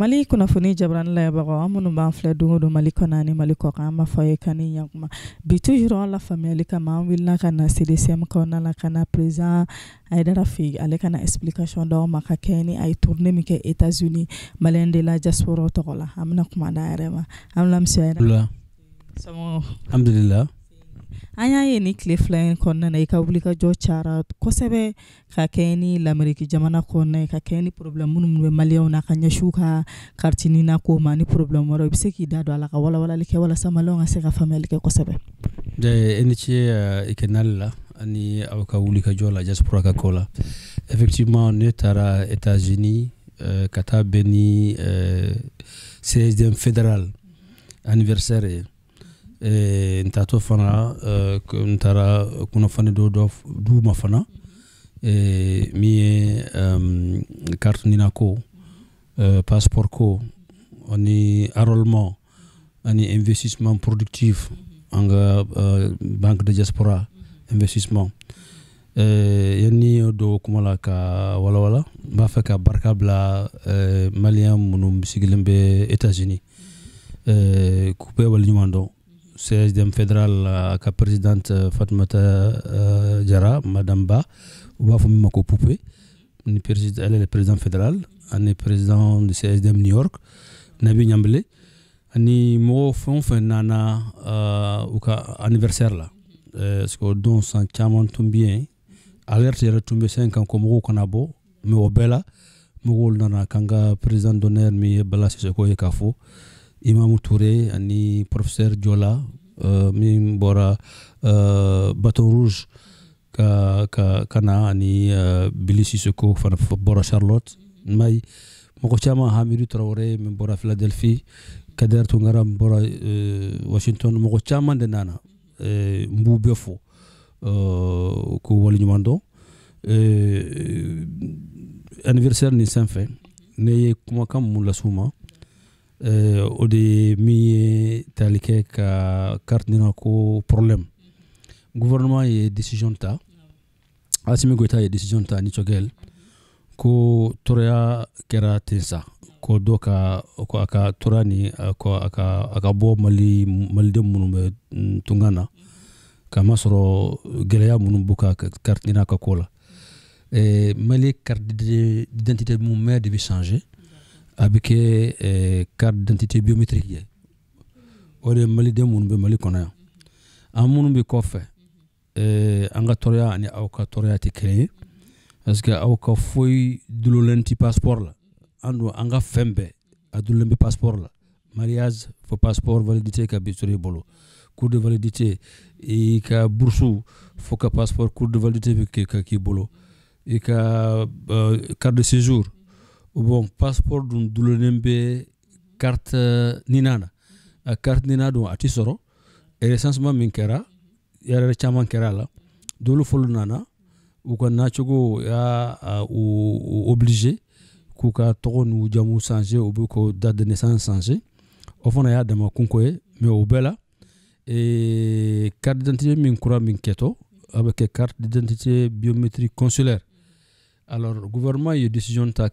mali kunnafoni jabrani layabaga an minnu b'an filɛ don don mali kɔnɔ ani mali kɔ kan an b'a fɔ ye kani ɲakuma bi tujur an lafaamuyali kama an wulila ka na cdcm kɔnɔna la ka na président aidara fe ale kana explication d'aw ma ka kɛɲɛ ni a ye tourne min kɛ états unis malien de la diaspora tɔgɔ la an bena kuma da yɛrɛ ma an lamisiya yɛrɛ alhamdulila an y'a ye ni tile fila in kɔnɔna i ka wulikajɔ cara kosɛbɛ ka kɛ ni lameriki jamana kɔnɔna ye ka kɛ ni problème minnu bɛ maliyɛnw na ka ɲɛsiw ka kartini na ko ma ni problème wɛrɛ i bɛ se k'i da don a la ka walawalali kɛ walasa maliyɛnw ka se ka faamuyali kɛ kosɛbɛ i ni ce i kɛ nali la ani aw ka wulikajɔ la jaspora ka ko la effectivement ne taara états-unis ka taa bɛn ni 16 fédéral mhm. anniversaire ye E, n taatɔ fana e, n taara kunnafoni dɔ dɔ fana e, min ye nina ko passeport ko ani arollement ani investissement productif an ka banque de diaspora investissement yanni dɔ kuma la ka walawala n b'a fɛ ka barika bila maliyɛn minnu sigilen bɛ états-unis k'u bɛɛ waleɲuman dɔn CSDM fédéral aka présidente uh, fatmata diara uh, madame ba oba fo mima ko poupe ni président elle est président fédéral ani président du CSDM New York nabi ñambale ani mogo fen fen nana uh, uka anniversaire la parce uh, que don san caman tun bien alerte yɛrɛ tun be sen kan ko mogow mais o bɛɛ la nana kan président d'honneur min ye bala siseko ye k'a fo imamu ture ani professeur diola uh, min bɔra uh, baton rouge ka, ka, ka ani uh, bili sisoko fana bɔra charlotte may mɔgɔ caman hamidu tarawore min bɔra philadelphie kader tungara min bɔra uh, washington mɔgɔ caman de nana uh, b'u bɛɛ fo uh, ko waliɲuman dɔn uh, anniversaire nin sanfɛ ne ye kumakan mun lasu ma Uh, eh, o de ye min ye tali kɛ ka carte nina ko problème gouvernement ye décision ta asimi goyita ye décision ta ni cogɛl ko tɔɔrɔya kɛra ten sa ko dɔ ka a mm, ka tɔɔrɔya ni a ka bɔ mali maliden minnu bɛ tunga na kamasɔrɔ gɛlɛya minnu b'u ka carte nina ka ko la eh, mali carte d'identité mun mɛ de be changer bɛ kɛ eh, carte d'identité biométrique ye o de ye maliden minnu bɛ mali kɔnɔ yan an minnu bɛ kɔfɛ eh, an ka tɔɔrɔya ani aw ka tɔɔrɔya tɛ kelen ye parce que aw ka foyi dulolen tɛ passeport la an don an ka fɛn bɛɛ a dulolen bɛ passeport la mariage fo passeport validité ka bi sɔrɔ i bolo cour de validité i ka bourse fo ka passeport cour de validité bɛ kɛ ka k'i bolo i ka euh, carte de séjour bon passeport dun dulonen carte euh, ninana a carte nina dun a ti sɔrɔ e resansema min kɛra yɛrɛ caman kɛra la dolu fɔlɔ nana u ka nacogo y'a oblige k'u ka tɔgɔ jamu sanse u b'u ko date de naissance sanse o fana y'a dama kunko ye mɛ o bɛɛ la ee, carte d'identité min kura min kɛtɔ a bɛ carte d'identité biométrique consulaire alors gouvernement il décision ta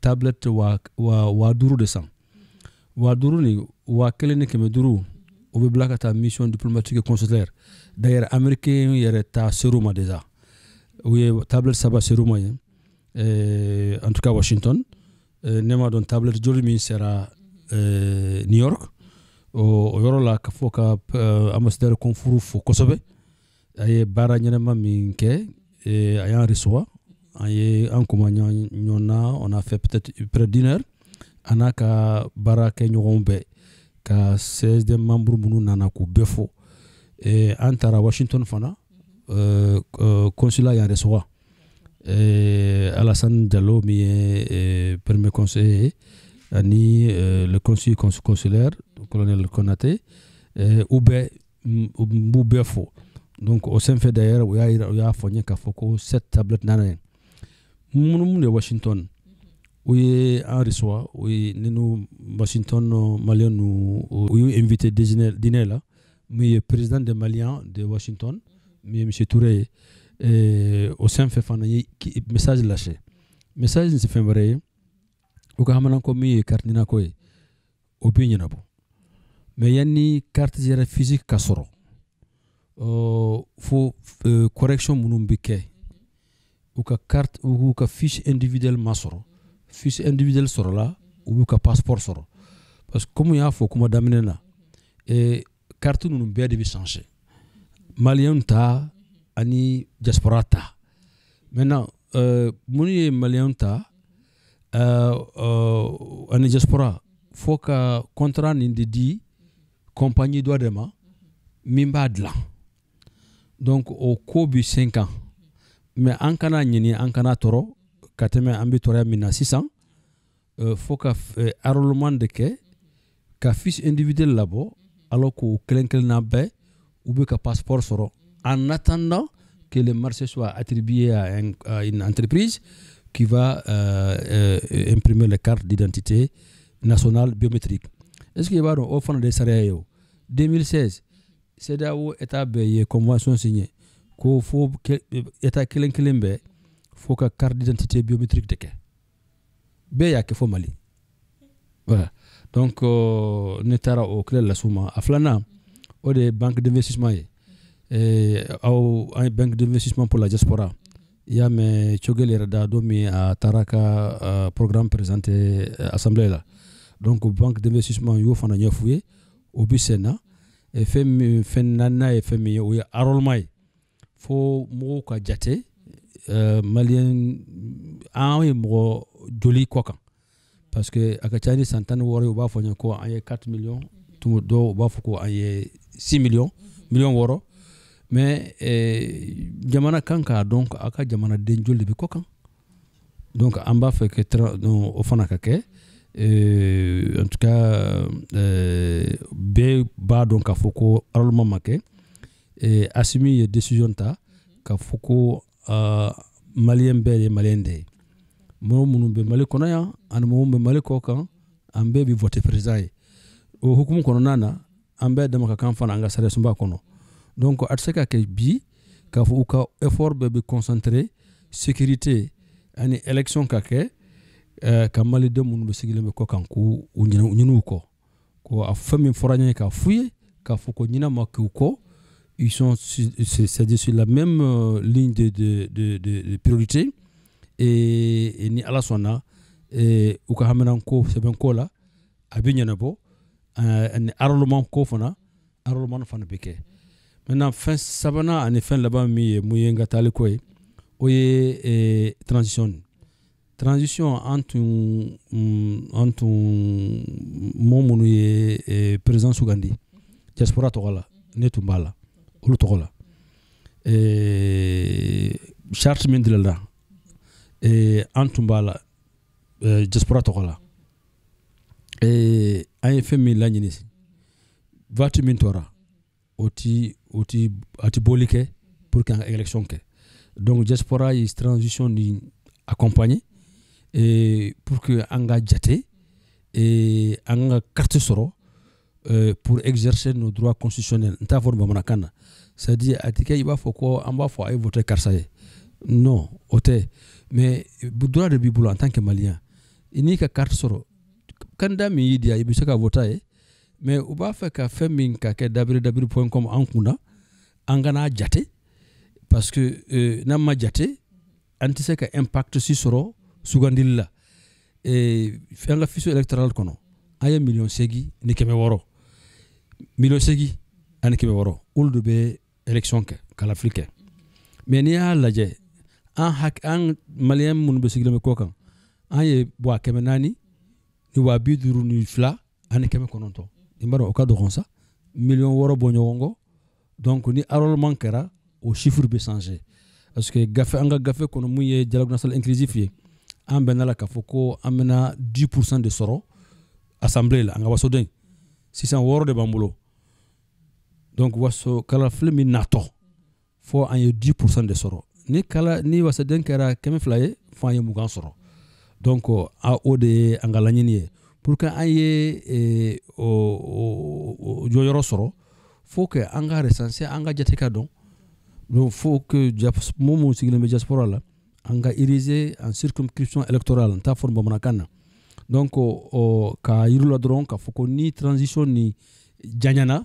tablette wa wa wa duuru de san mhm. wa duru ni wa kelen ni kɛmɛ duuru mhm. o bɛ bila ka mission diplomatique et consulaire d'ailleurs américain il ta ser'u déjà mhm. u tablette ça va ma ye hein. euh, en tout cas washington eh, pas ma tablette joli min sera euh, new york o oh, oh, yoro la ka fɔ euh, ambassadeur confuru fo kosɛbɛ a ye baara ɲɛnɛma min kɛ eh, a an on a fait peut-être près d'une heure an n'a ka baara kɛ ɲɔgɔn bɛɛ ka 16 membres minnu nana k'u bɛɛ et eh, an washington fana euh, euh, consulat a reçu. et e alassane diallo mi e, e premier conseiller ni euh, conseiller consulaire, le consulaire colonel konate a fait un n donc au sein de d'ailleurs u y'a a k'a fɔ ko tablettes nana munumunu de washington u ye an reçoit u ye ne nu washington nɔ maliyɛn nu u y'u invité dinɛ la min ye président de maliens de washington min ye monsieur touré eh, ye eh, o sanfɛ fana ye message lâché message nin se fɛn wɛrɛ ye u ka haminako min ye karitinako ye o bi ɲɛnabɔ mɛ yanni karti yɛrɛ fisike ka sɔrɔ fo eh, correction minnu bi kɛ ou ka carte ou une ka fiche individuelle ma fiche individuelle sɔrɔla là, ou ka passeport soro parce que comme y a faut que daminɛ na et carte nous bien de changer malianta ta ani diaspora ta maintenant euh, mon ye ta euh, euh, ani diaspora faut que contrat nin de di compagnie dɔ de ma donc au cours de 5 ans mɛ an kana ɲini an kana tɔɔrɔ ka tɛmɛ an bɛ tɔɔrɔya min na sisan fo ka de kɛ ka individuel là-bas, alors qu'o kelen kelenna bɛɛ u a ka passeport en attendant que le marché soit attribué à, une entreprise qui va euh, euh, imprimer les cartes d'identité nationale biométrique est-ce qu'il y a un offre de c'est 2016, ye o 2016 CEDEAO état bɛɛ ye convention ko fo état kelen kelen bɛɛ fo ka carte d'identité biométrique de kɛ bɛɛ y'a fo mali voilà donc euh, ne tara o kile lasu ma a filanan o de ye banque d'investissement ye aw e, an banque d'investissement pour la diaspora y'a mɛn cogel yɛrɛ da don min a taara ka programme présenté euh, assemblée la donc banque d'investissement y'o fana ɲɛf'u ye o bi sen na fɛn min ye fɛn min ye o ye arrollement ye fo mɔgɔw ka jate euh, maliyɛn an ah ye mɔgɔ joli kɔ kan parce que a ka ca san tan ni wɔɔrɔ u b'a fɔ ko an ye 4 millions tumu dɔw u b'a fɔ ko an ye 6 millions mhm. miliyɔn wɔɔrɔ mais euh, jamana kan k'a dɔn a ka den joli de bi kɔ kan donc an b'a fɛ que o fana ka kɛ en tout cas euh, bɛɛ b'a dɔn k'a fɔ ko aralama ma kɛ e, asimi ye décision ta ka fo ko uh, maliyɛn bɛɛ ye maliyɛn de ye mɔgɔ minnu bɛ mali kɔnɔ yan ani mɔgɔ be mali kɔ kan an bɛɛ bɛ vote président ye o hukumu kɔnɔna na an bɛɛ dama ka kan fana an ka sariya kɔnɔ donc a tɛ se ka kɛ bi k'a fɔ u ka effort bɛɛ bɛ concentré sécurité ani élection ka kɛ uh, e, ka maliden minnu bɛ sigilen bɛ kɔ kan k'u ɲini kɔ ko a fɛn min fɔra an k'a f'u ye k'a fɔ ko ɲinɛ ma k'u kɔ ils sont cest sur la même euh, ligne de, de, de, de, priorité et, et ni ala sɔnna e u ka hamina ko sɛbɛn ko là a bɛ ɲɛnabɔ ani aroloman ko fana aroloman fana bɛ maintenant fin sabanan en fin là bas ye mun ye n ko transition transition entre entre mon mon tun mɔɔ présence ye Gandhi président sugandi diaspora tɔgɔ la ne olu tɔgɔ la e, charte min dilala an la e, e, diaspora tɔgɔ la an ye min laɲini vati min tɔra o ti o boli pour que an ka élection kɛ donc Jaspora ye transition ni accompagner pour que an ka jate an ka carte euh, pour exercer nos droits constitutionnels n t'a fɔ bamanankan na c'est à dire a ti kɛ i b'a fɔ ko an b'a fɔ a ye voté karisa non o tɛ mais droit de b'i en tant que malien i n'i que carte sɔrɔ candidat min y'i diya i bɛ mais u b'a fɛ ka fɛn min ka kɛ dabiri ankuna angana jate parce que euh, n'an ma jate an tɛ se ka impact si sɔrɔ sugandili la an ka fiso électoral kɔnɔ an ye segi ni kɛmɛ woro miliyɔn segi ani kɛmɛ wɔɔrɔ olu de bɛ election kɛ kalafili kɛ mɛ n'i y'a lajɛ an hak an maliyɛn minnu bɛ sigilen bɛ kɔ kan an ye bɔ kɛmɛ naani ni waa bi duuru ni fila ani kɛmɛ kɔnɔntɔn i b'a dɔn o ka dɔgɔn sa miliyɔn wɔɔrɔ bɔ ɲɔgɔn kɔ donc ni arrondement kɛra o chiffre bɛ changer parce que gafe an ka gafe kɔnɔ mun ye dialogue national inclusif ye an bɛnna la k'a fɔ ko an bɛna 10 pour cent de sɔrɔ assemblée la an ka wasoden sisan wɔɔrɔ de b'an bolo donc waso kala fili faut fo an ye 10 de soro ni kala ni wasaden kɛra kɛmɛ fila ye fɔ an ye mugan soro donc a o de ye an ka laɲini ye pour que an ye jɔyɔrɔ sɔrɔ fo que an que recense an anga jate ka dɔn donc fo que mɔɔ minnu sigilen bɛ diaspora la an irise en circonscription électorale n t'a forme ni na donc ka yirila dɔrɔn k'a faut ko ni transition ni janyana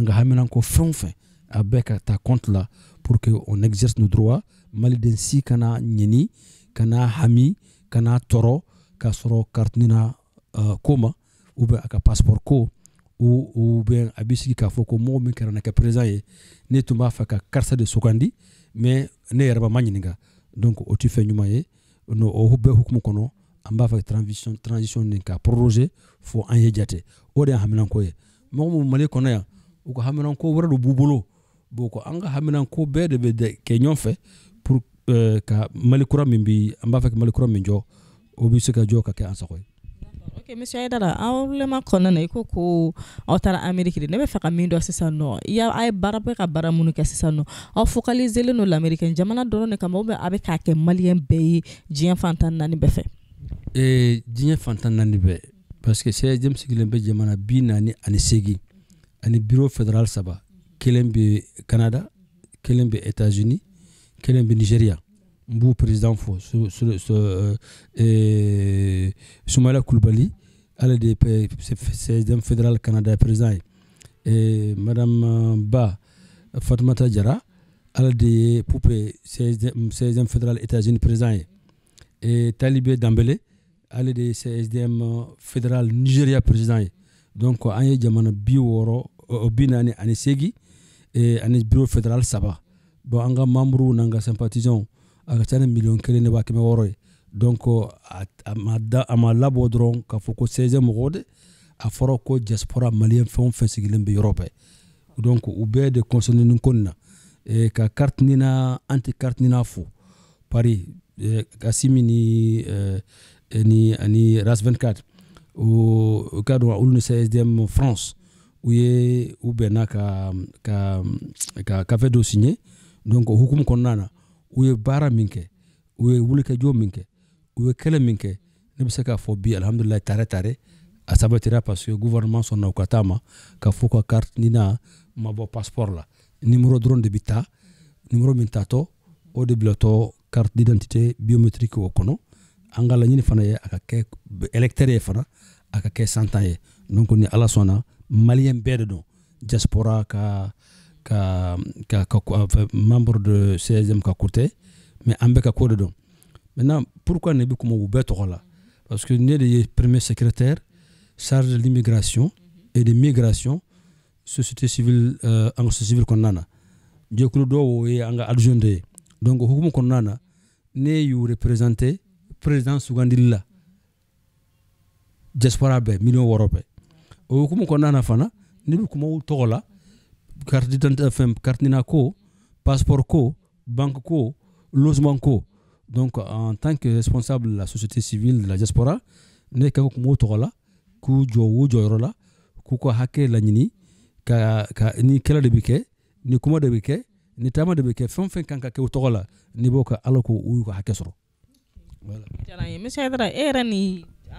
nga hamina ko fɛn fɛn a bɛɛ ka ta compte la pour que on exerce nos droits maliden si kana ɲini kana hami kana tɔɔrɔ k'a sɔrɔ karitinina uh, ko ma ou bien a ka passeport ko ou, ou a bɛ sigi k'a fɔ ko mɔgɔ min kɛra na kɛ président ye ne tun b'a fɛ ka karisa de sugandi mais ne yɛrɛ ma ɲininka donc o tɛ fɛn ɲuman ye o bɛɛ hukumu kɔnɔ an b'a fɛ transition transition nin ka proroger fo an ye jate o de ye haminanko ye mɔgɔ min mali kɔnɔ yan uko ka haminanko wara de b'u bolo bon ko an ka haminanko bɛɛ de bɛ kɛ fɛ pour euh, ka malikura min bi an b'a fɛ ka min jɔ o se ka jɔ ka kɛ an sago ok monsieur aidara an wulilama kɔnɔna na i ko ko aw taara ameriki de ne bɛ ka min dɔ sisan nɔ ya a ye baara bɛ ka baara minnu kɛ sisan nɔ aw focaliselen don lamerikɛn jamana dɔrɔn de kama ubɛ a bɛ k'a kɛ maliyɛn bɛɛ ye diɲɛ fantan naani bɛɛ fɛ diɲɛ fantan naani bɛɛ parce que sɛ jɛm sigilen bɛ jamana ani bureau fédéral saba kelen bɛ canada kelen bɛ états-unis kelen bɛ nigeria n b'u président fo sumala kulubali ale de ye fédéral canada président et madame euh, ba fatumata jara ala de ye 16e fédéral états-unis président et talibé dambele ale de ye 16e euh, fédéral nigeria président ye donc an ye jamana bi wɔɔrɔ o binaani ani segi e, ani bureau fédéral saba bon an ka mamuru n'an ka sympathisants a ka ca ni miliyɔn kelen de b'a kɛmɛ wɔɔrɔ ye donc a ma da a ma labɔ dɔrɔn k'a fɔ ko seize mɔgɔw dɛ a fɔra ko diaspora maliyɛn fɛn o fɛn sigilen bɛ yɔrɔ bɛɛ donc u bɛɛ de concerné nin ko na e, ka carte nina anti carte nina fo pari e, kasimi ni ni ani ras 24 o ka dɔn olu ni csdm france u ye u bɛnna ka ka ka kafe dɔ signé donc o hukumu kɔnɔna na u ye baara min kɛ u ye wulikɛjɔ min kɛ u ye kɛlɛ min kɛ ne bɛ se k'a fɔ bi alihamudulilayi tare tare a sabatira parce que gouvernement sɔnna u ka taa ma ka fɔ ka carte nina ma bɔ passeport la numéro dɔrɔn de bi ta numéro min tatɔ o de bilatɔ carte d'identité biométrique o kɔnɔ an ka laɲini fana ye a ka kɛ électeur ye fana a ka kɛ santan ye donc ni ala sɔnna malien bɛɛ de diaspora ka ka ka, membre de CSM ka mais Ambe maintenant pourquoi ne bɛ parce que le premier secrétaire charge de l'immigration et de migration société civile euh, en société civile donc o hukumu représenté président diaspora ben, million o hukumu kɔnɔna na fana n'i bɛ kuma u tɔgɔ la carte d'identité fɛn ko passeport ko banque ko logement ko donc en tant que responsable de la société civile de la diaspora ne ka kan kuma u tɔgɔ la k'u jɔ u jɔyɔrɔ la k'u ka hakɛ laɲini ka ni kɛlɛ de bɛ kɛ ni kuma de bɛ kɛ ni taama de bɛ kɛ fɛn fɛn kan ka kɛ u tɔgɔ la n'i b'o kɛ ala ko u y'u ka hakɛ sɔrɔ. Voilà.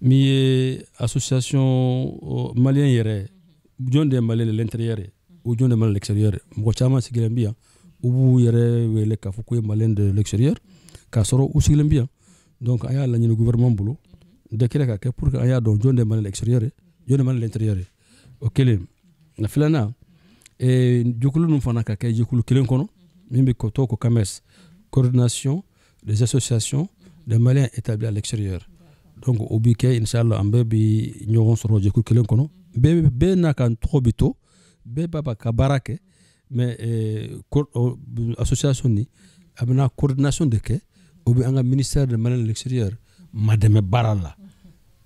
min ye association malien yɛrɛ jɔn de de l'intérieur ou o jɔn de l'extérieur ye mɔgɔ caman sigilen bi yan u b'u yɛrɛ wele k'a fɔ ye de l'extérieur k'a sɔrɔ u sigilen bi yan donc an y'a laɲini gouvernement bolo décret ka kɛ pour que an y'a dɔn jɔn de maliyɛn l'extérieur ye jɔn de l'intérieur ye o kelen na filanan eh, jɛkulu ninnu fana ka kɛ jɛkulu kelen kɔnɔ min bɛ tɔgɔ ko CAMES coordination des associations des maliens établis à l'extérieur donc o bi kɛ inshallah an bɛɛ bi ɲɔgɔn sɔrɔ jɛkulu kelen kɔnɔ bɛɛ n'a ka tɔgɔ bi to bɛɛ b'a ba ka baara kɛ mais eh, euh, association ni a bɛna coordination de kɛ o bɛ an ka ministère de malin l'extérieur madɛmɛ baara la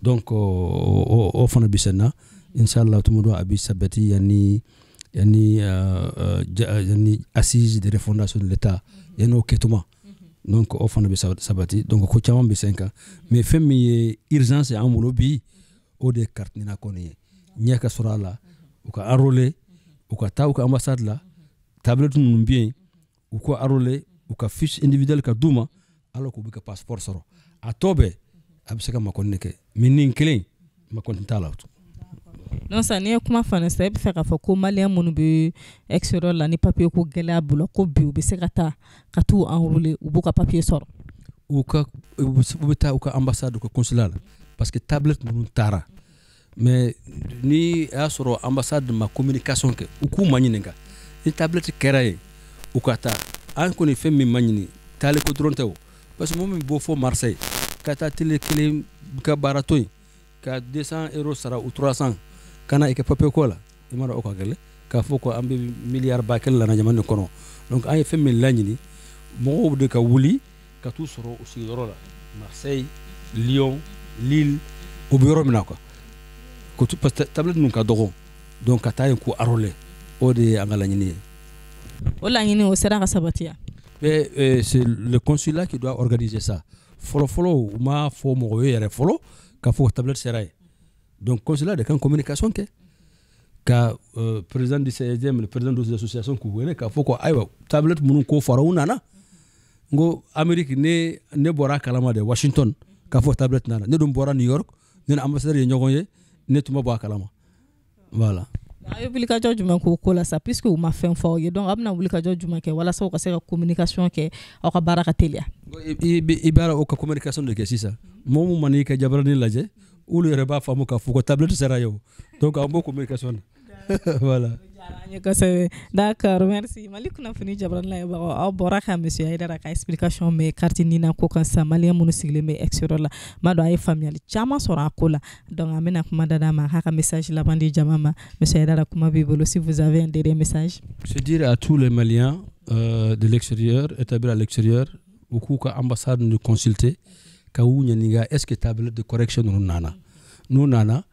donc o, fana bi sɛnna inshallah tuma dɔ a bi sabati yanni yanni euh, euh, yanni assise de refondation de l'état yanni o kɛtuma donc o fana be sabati donc ko caman be senka kan mais fɛn min ye urgence an bolo bi o de ye carte nina ye ɲɛ ka sɔrɔ a la u ka arole u ka taa u ka ambassade la tablette ninnu bɛ u ko arole u ka fiche individuelle ka d'u ala k'u be ka passeport sɔrɔ a tɔ bɛɛ a bɛ se ka makɔni de kɛ mais nin kelen makɔni t'a la non san n'i ye kuma fana sa i bɛ fɛ k'a fɔ ko mali minnu bɛ esi la ni papiye ko gɛlɛya bolo ko bi u bɛ se ka taa ka taa an u b'u ka papiye sɔrɔ u bɛ taa u ka anbasa don kosila la parce que taabolo tun taara mɛ ni y'a ah, sɔrɔ anbasa ma communication mini kasɔn kɛ u k'u ma ɲininka ni tabilati kɛra ye u ka taa an kɔni fɛn min ma ɲini taale dɔrɔn tɛ o parce que min b'o fɔ marisa ye ka taa tele kelen ka baara to yen ka dɛsɛ ero sara u 300 kana ike papier ko la i m'a dɔn ka gɛlɛ k'a fɔ ko an bɛ ba kɛlɛ lana jamana nin kɔnɔ donc an ye fɛn min laɲini de ka wuli ka t'u sɔrɔ u sigiyɔrɔ la marseille lyon lille u bɛ yɔrɔ min ko tu tablet ninnu ka dɔgɔ donc ka ko arole o de ye an ka laɲini ye o o sera ka sabati mais euh, c'est le consulat qui doit organiser ça fɔlɔ fɔlɔ m'a fɔ mɔgɔ ye yɛrɛ k'a fɔ tablette sera Donc, consulat de kan communication ke ka euh, président du CSM le président des associations ku wele ka foko aywa tablet munu ko faro unana ngo Amérique ne ne bora kalama de Washington ka fo tablet nana ne dum bora New York ne ambassadeur ye nyogon ye ne tuma bora kalama voilà a ah, wulikajɔ juman k'o ko la sa puisque u ma fɛn fɔ ye donc a bɛna wulikajɔ juman kɛ walasa u ka se ka communication kɛ aw ka baara ka teliya i b'a o ka communication de kɛ sisan mɔgɔ min man'i ka jabarani lajɛ ou yɛrɛ b'a faamu k'a fɔ ko tablette sera ye donc an b'o communication voilà d'accord merci mali kunnafoni jabarani layɛbagaw aw bɔra ka hein, Monsieur, yira ka explication Mais, carte nina ko kan sisan maliyɛn minnu sigilen bɛ extérieur la n b'a Chama, a ye donc an bɛna kuma dada ma k'a ka message laban di jama ma misɛnya yira kuma si vous avez un dernier message Se dire à tous les maliens euh, de l'extérieur établis à l'extérieur u k'u ka ambassade nous consulter ka u ɲininka que table de correction nana n'u nana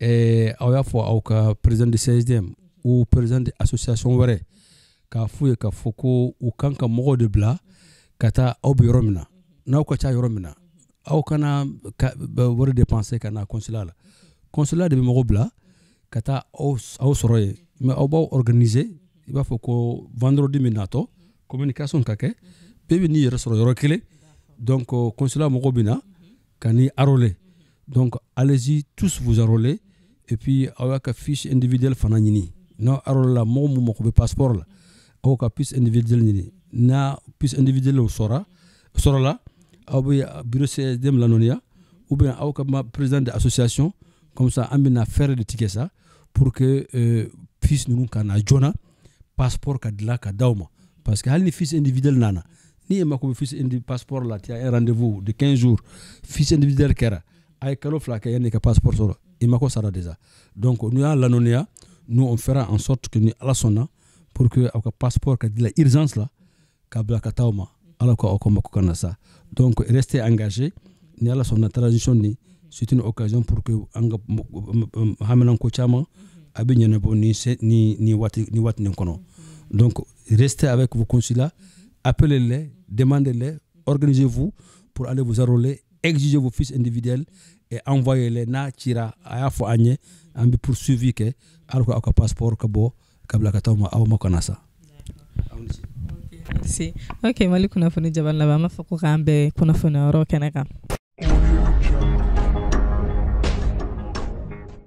eh, aw y'a fɔ ka président de csdm ou président de association wɛrɛ k'a f'u k'a fɔ ko de bila na n'aw ka ca yɔrɔ min na aw kana na consulat la de bɛ de bila ka taa aw mais aw b'aw organiser i b'a fɔ vendredi communication ka donc, euh, consulat Moko Kani Arolé. Donc, allez-y, tous vous enrôlez. Et puis, avec fiche individuelle Fananini. Non, Arola, un passeport là. individuel Na, individuelle au Sora. Sora là. Au bureau CSDM Ou bien, président de Comme ça, faire ticket ça. Pour que, euh, puisse nous, passeport Parce que, fils individuel nana ni e mako be fiche indi passeport la ti e rendez-vous de 15 jours fiche individuel kɛra ay ye kalo fila kɛ yanni ka passeport solo il mako sara déjà donc nous y'a l'anonia nous on fera en sorte que ni ala sɔnna pour que aw ka passeport ka la urgence la ka bila ka taw ma ala ko aw mako kana sa donc restez engagé ni ala sɔnna transition ni c'est une occasion pour que an ka haminanko caaman a be ɲɛnabɔ ni wat waati nin kɔnɔ donc restez avec vos consulats appelez-les, demandez-les, organisez-vous pour aller vous enrôler, exigez vos fils individuels et envoyez-les na tira aya fo anye ambi poursuivi ke alko aka passeport kabo kabla katama aw makanasa merci ok mali kunnafoni jabali laban an b'a ma fako k'an bɛɛ kunnafoniyɔrɔ kɛnɛ